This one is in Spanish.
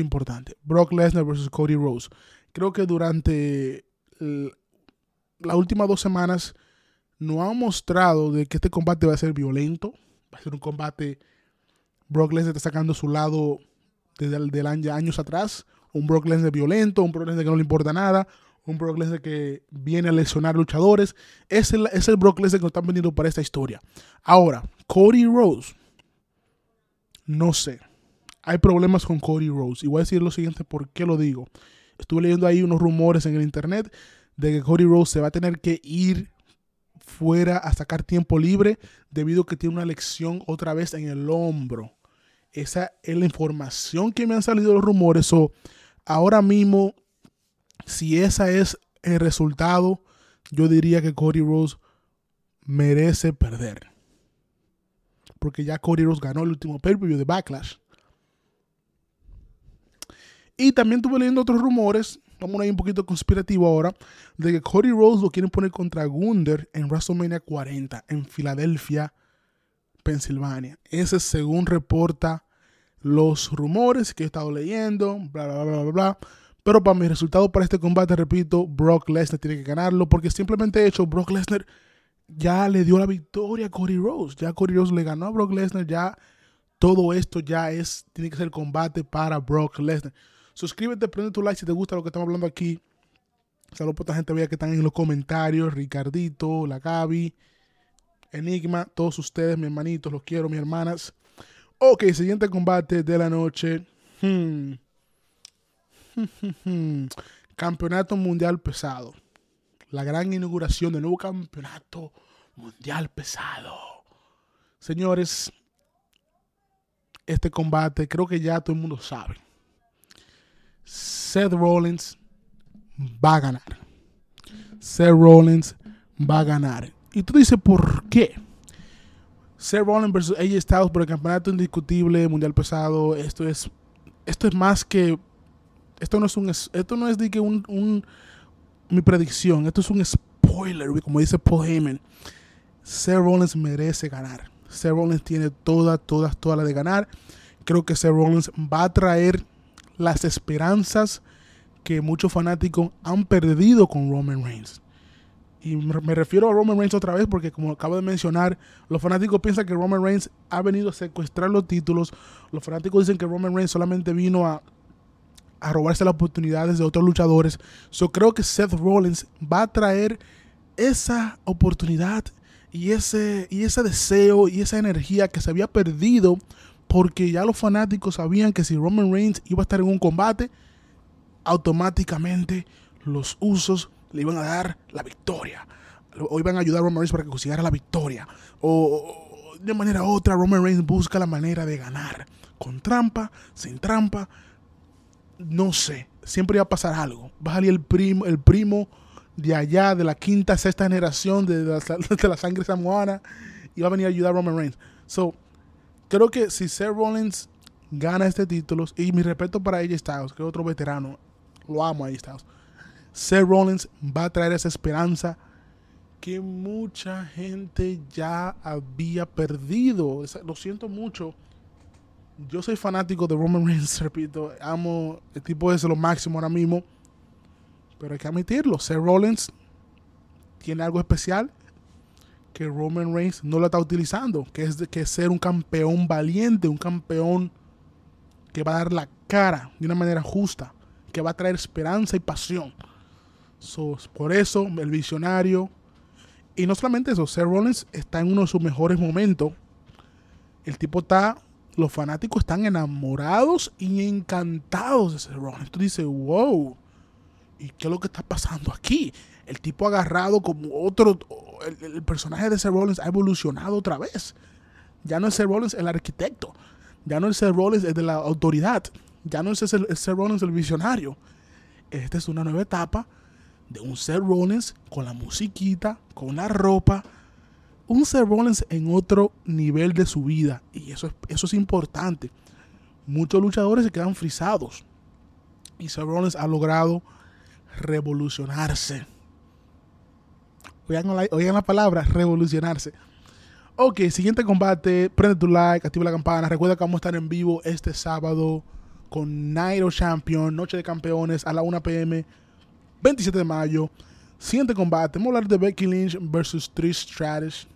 importante. Brock Lesnar versus Cody Rose Creo que durante las últimas dos semanas no han mostrado de que este combate va a ser violento. Va a ser un combate. Brock Lesnar está sacando su lado desde el, años atrás. Un Brock Lesnar violento, un Brock Lesnar que no le importa nada. Un Brock Lesnar que viene a lesionar luchadores. Es el, es el Brock Lesnar que nos están vendiendo para esta historia. Ahora, Cody Rose No sé hay problemas con Cody Rhodes. Y voy a decir lo siguiente, ¿por qué lo digo? Estuve leyendo ahí unos rumores en el internet de que Cody Rhodes se va a tener que ir fuera a sacar tiempo libre debido a que tiene una lección otra vez en el hombro. Esa es la información que me han salido los rumores. ahora mismo, si ese es el resultado, yo diría que Cody Rhodes merece perder. Porque ya Cody Rhodes ganó el último pay-per-view de Backlash. Y también estuve leyendo otros rumores, vamos a ir un poquito conspirativo ahora, de que Cody Rhodes lo quieren poner contra Gunder en WrestleMania 40 en Filadelfia, Pensilvania. Ese es según reporta los rumores que he estado leyendo, bla, bla, bla, bla, bla. Pero para mi resultado para este combate, repito, Brock Lesnar tiene que ganarlo porque simplemente hecho, Brock Lesnar ya le dio la victoria a Cody Rhodes. Ya Cody Rhodes le ganó a Brock Lesnar, ya todo esto ya es, tiene que ser combate para Brock Lesnar. Suscríbete, prende tu like si te gusta lo que estamos hablando aquí. Saludos por esta gente vea que están en los comentarios. Ricardito, la Gaby, Enigma, todos ustedes, mis hermanitos, los quiero, mis hermanas. Ok, siguiente combate de la noche. Hmm. Campeonato Mundial Pesado. La gran inauguración del nuevo Campeonato Mundial Pesado. Señores, este combate creo que ya todo el mundo sabe. Seth Rollins va a ganar. Seth Rollins va a ganar. Y tú dices, ¿por qué? Seth Rollins versus AJ Styles por el campeonato indiscutible, mundial pesado. Esto es, esto es más que, esto no es un, esto no es de que un, mi predicción. Esto es un spoiler, como dice Paul Heyman. Seth Rollins merece ganar. Seth Rollins tiene toda, todas, todas las de ganar. Creo que Seth Rollins va a traer las esperanzas que muchos fanáticos han perdido con Roman Reigns. Y me refiero a Roman Reigns otra vez porque como acabo de mencionar, los fanáticos piensan que Roman Reigns ha venido a secuestrar los títulos. Los fanáticos dicen que Roman Reigns solamente vino a, robarse las oportunidades de otros luchadores. Yo creo que Seth Rollins va a traer esa oportunidad y ese, y ese deseo y esa energía que se había perdido porque ya los fanáticos sabían que si Roman Reigns iba a estar en un combate, automáticamente los usos le iban a dar la victoria. O iban a ayudar a Roman Reigns para que consiguiera la victoria. O, de manera u otra, Roman Reigns busca la manera de ganar. Con trampa, sin trampa. No sé. Siempre iba a pasar algo. Va a salir el primo, el primo de allá, de la quinta, sexta generación de la, sangre samoana. Y va a venir a ayudar a Roman Reigns. So, creo que si Seth Rollins gana este título, y mi respeto para AJ Styles, que es otro veterano, lo amo a AJ Styles, Seth Rollins va a traer esa esperanza que mucha gente ya había perdido. Lo siento mucho. Yo soy fanático de Roman Reigns, repito, amo, el tipo es lo máximo ahora mismo. Pero hay que admitirlo, Seth Rollins tiene algo especial que Roman Reigns no lo está utilizando, que es, que ser un campeón valiente, un campeón que va a dar la cara de una manera justa, que va a traer esperanza y pasión. So, por eso, el visionario. Y no solamente eso, Seth Rollins está en uno de sus mejores momentos. El tipo está, los fanáticos están enamorados y encantados de Seth Rollins. Tú dices, wow, ¿y qué es lo que está pasando aquí? El tipo agarrado como otro, el, personaje de Seth Rollins ha evolucionado otra vez. Ya no es Seth Rollins el arquitecto. Ya no es Seth Rollins el de la autoridad. Ya no es Seth Rollins el visionario. Esta es una nueva etapa de un Seth Rollins con la musiquita, con la ropa. Un Seth Rollins en otro nivel de su vida. Y eso es, eso es importante. Muchos luchadores se quedan frisados. Y Seth Rollins ha logrado revolucionarse. Oigan la, palabra, revolucionarse. Ok, siguiente combate. Prende tu like, activa la campana. Recuerda que vamos a estar en vivo este sábado con Nairo Champion, Noche de Campeones a la 1 pm, 27 de mayo. Siguiente combate. Vamos a hablar de Becky Lynch versus Trish Stratus.